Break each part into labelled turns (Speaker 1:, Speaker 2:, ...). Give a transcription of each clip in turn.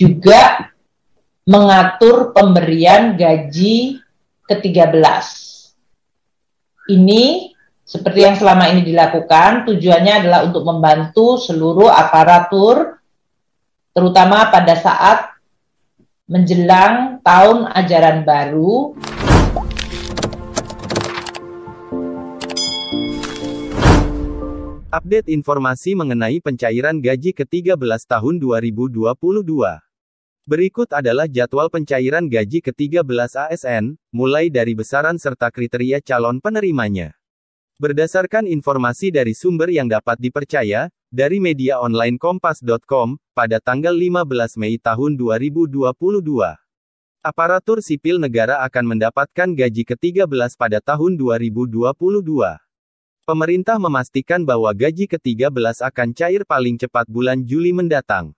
Speaker 1: juga mengatur pemberian gaji ke-13. Ini seperti yang selama ini dilakukan, tujuannya adalah untuk membantu seluruh aparatur, terutama pada saat menjelang tahun ajaran baru.
Speaker 2: Update informasi mengenai pencairan gaji ke-13 tahun 2022. Berikut adalah jadwal pencairan gaji ke-13 ASN, mulai dari besaran serta kriteria calon penerimanya. Berdasarkan informasi dari sumber yang dapat dipercaya, dari media online kompas.com, pada tanggal 15 Mei tahun 2022. Aparatur sipil negara akan mendapatkan gaji ke-13 pada tahun 2022. Pemerintah memastikan bahwa gaji ke-13 akan cair paling cepat bulan Juli mendatang.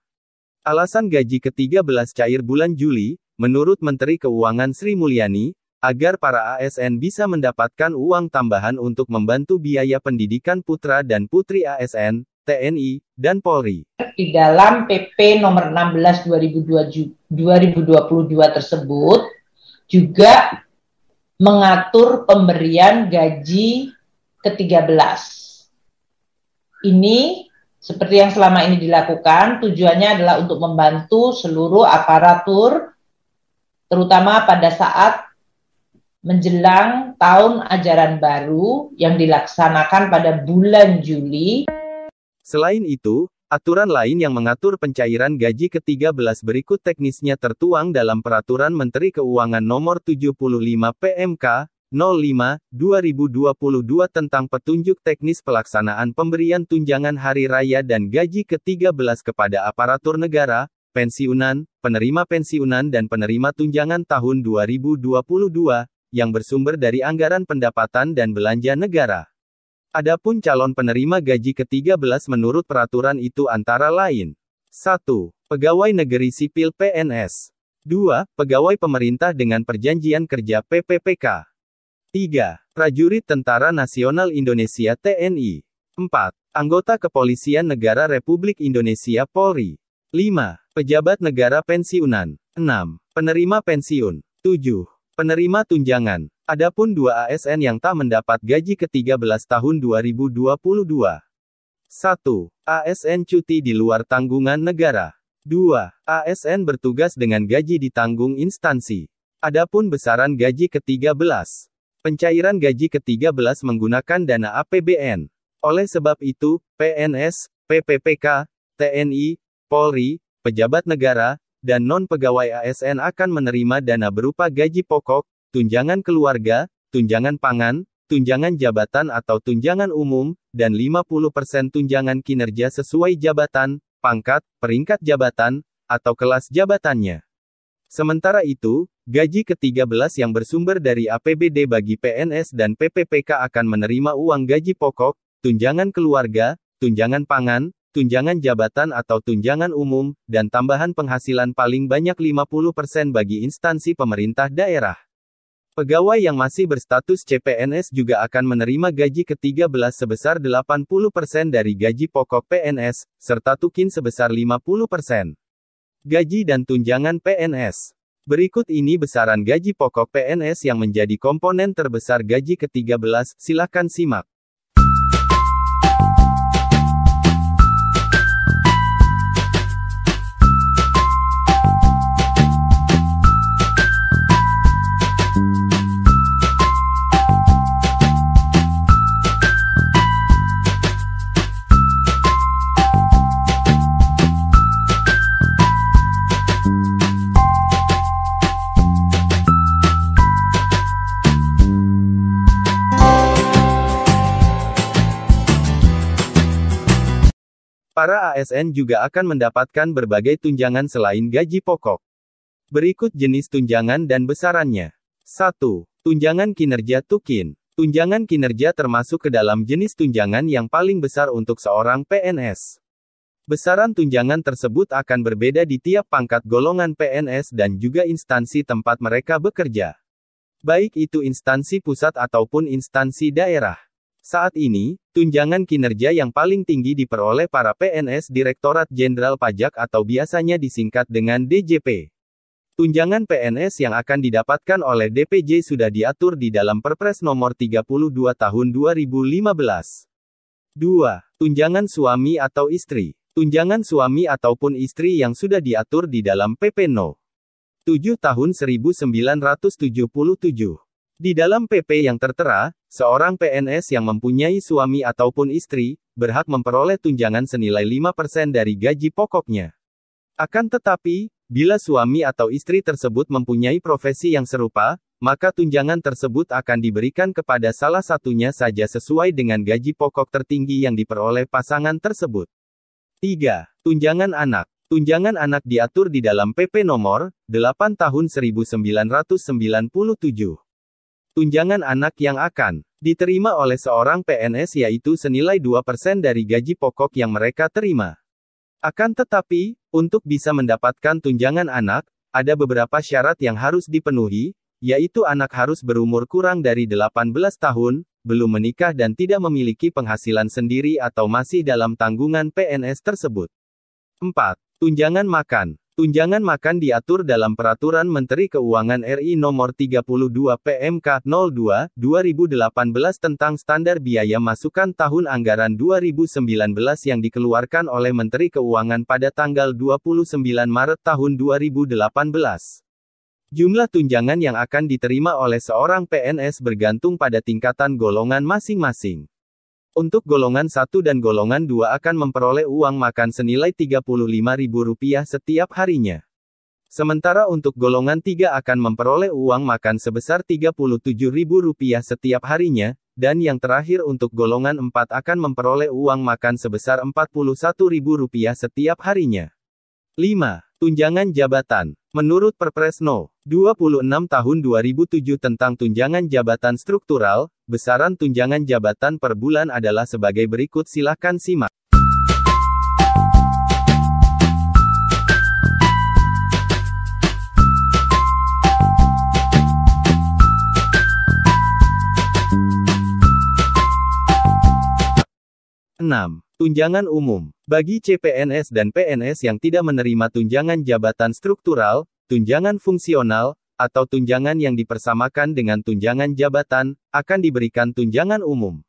Speaker 2: Alasan gaji ke-13 cair bulan Juli, menurut Menteri Keuangan Sri Mulyani, agar para ASN bisa mendapatkan uang tambahan untuk membantu biaya pendidikan putra dan putri ASN, TNI, dan Polri.
Speaker 1: Di dalam PP nomor 16 2022 tersebut juga mengatur pemberian gaji ke-13. Ini seperti yang selama ini dilakukan, tujuannya adalah untuk membantu seluruh aparatur, terutama pada saat menjelang tahun ajaran baru yang dilaksanakan pada bulan Juli.
Speaker 2: Selain itu, aturan lain yang mengatur pencairan gaji ke-13 berikut teknisnya tertuang dalam Peraturan Menteri Keuangan Nomor 75 PMK 05-2022 tentang petunjuk teknis pelaksanaan pemberian tunjangan hari raya dan gaji ke-13 kepada aparatur negara, pensiunan, penerima pensiunan dan penerima tunjangan tahun 2022, yang bersumber dari anggaran pendapatan dan belanja negara. Adapun calon penerima gaji ke-13 menurut peraturan itu antara lain. 1. Pegawai negeri sipil PNS. 2. Pegawai pemerintah dengan perjanjian kerja PPPK. 3. Prajurit Tentara Nasional Indonesia TNI. 4. Anggota Kepolisian Negara Republik Indonesia Polri. 5. Pejabat negara pensiunan. 6. Penerima pensiun. 7. Penerima tunjangan. Adapun dua ASN yang tak mendapat gaji ke-13 tahun 2022. 1. ASN cuti di luar tanggungan negara. 2. ASN bertugas dengan gaji ditanggung instansi. Adapun besaran gaji ke-13 Pencairan gaji ke-13 menggunakan dana APBN. Oleh sebab itu, PNS, PPPK, TNI, Polri, pejabat negara, dan non-pegawai ASN akan menerima dana berupa gaji pokok, tunjangan keluarga, tunjangan pangan, tunjangan jabatan atau tunjangan umum, dan 50% tunjangan kinerja sesuai jabatan, pangkat, peringkat jabatan, atau kelas jabatannya. Sementara itu, Gaji ke-13 yang bersumber dari APBD bagi PNS dan PPPK akan menerima uang gaji pokok, tunjangan keluarga, tunjangan pangan, tunjangan jabatan atau tunjangan umum, dan tambahan penghasilan paling banyak 50% bagi instansi pemerintah daerah. Pegawai yang masih berstatus CPNS juga akan menerima gaji ke-13 sebesar 80% dari gaji pokok PNS, serta tukin sebesar 50%. Gaji dan tunjangan PNS Berikut ini besaran gaji pokok PNS yang menjadi komponen terbesar gaji ke-13, silakan simak. Para ASN juga akan mendapatkan berbagai tunjangan selain gaji pokok. Berikut jenis tunjangan dan besarannya. 1. Tunjangan kinerja tukin. Tunjangan kinerja termasuk ke dalam jenis tunjangan yang paling besar untuk seorang PNS. Besaran tunjangan tersebut akan berbeda di tiap pangkat golongan PNS dan juga instansi tempat mereka bekerja. Baik itu instansi pusat ataupun instansi daerah. Saat ini, tunjangan kinerja yang paling tinggi diperoleh para PNS Direktorat Jenderal Pajak atau biasanya disingkat dengan DJP. Tunjangan PNS yang akan didapatkan oleh DPJ sudah diatur di dalam Perpres Nomor 32 Tahun 2015. 2. Tunjangan suami atau istri. Tunjangan suami ataupun istri yang sudah diatur di dalam PP No. 7 Tahun 1977. Di dalam PP yang tertera, seorang PNS yang mempunyai suami ataupun istri, berhak memperoleh tunjangan senilai 5% dari gaji pokoknya. Akan tetapi, bila suami atau istri tersebut mempunyai profesi yang serupa, maka tunjangan tersebut akan diberikan kepada salah satunya saja sesuai dengan gaji pokok tertinggi yang diperoleh pasangan tersebut. 3. Tunjangan anak Tunjangan anak diatur di dalam PP nomor 8 tahun 1997. Tunjangan anak yang akan diterima oleh seorang PNS yaitu senilai 2% dari gaji pokok yang mereka terima. Akan tetapi, untuk bisa mendapatkan tunjangan anak, ada beberapa syarat yang harus dipenuhi, yaitu anak harus berumur kurang dari 18 tahun, belum menikah dan tidak memiliki penghasilan sendiri atau masih dalam tanggungan PNS tersebut. 4. Tunjangan makan Tunjangan makan diatur dalam Peraturan Menteri Keuangan RI Nomor 32 PMK 02 2018 tentang standar biaya masukan tahun anggaran 2019 yang dikeluarkan oleh Menteri Keuangan pada tanggal 29 Maret tahun 2018. Jumlah tunjangan yang akan diterima oleh seorang PNS bergantung pada tingkatan golongan masing-masing. Untuk golongan 1 dan golongan 2 akan memperoleh uang makan senilai Rp35.000 setiap harinya. Sementara untuk golongan 3 akan memperoleh uang makan sebesar Rp37.000 setiap harinya, dan yang terakhir untuk golongan 4 akan memperoleh uang makan sebesar Rp41.000 setiap harinya. 5. Tunjangan jabatan Menurut Perpres No. 26 Tahun 2007 tentang tunjangan jabatan struktural, besaran tunjangan jabatan per bulan adalah sebagai berikut silahkan simak. Enam. Tunjangan umum. Bagi CPNS dan PNS yang tidak menerima tunjangan jabatan struktural, tunjangan fungsional, atau tunjangan yang dipersamakan dengan tunjangan jabatan, akan diberikan tunjangan umum.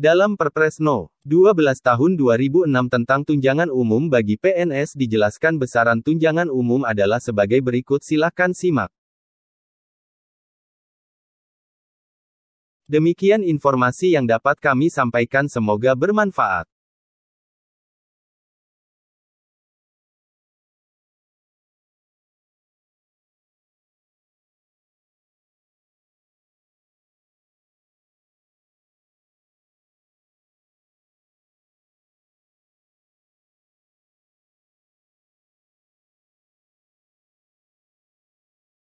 Speaker 2: Dalam Perpres No. 12 Tahun 2006 tentang tunjangan umum bagi PNS dijelaskan besaran tunjangan umum adalah sebagai berikut Silakan simak. Demikian informasi yang dapat kami sampaikan semoga bermanfaat.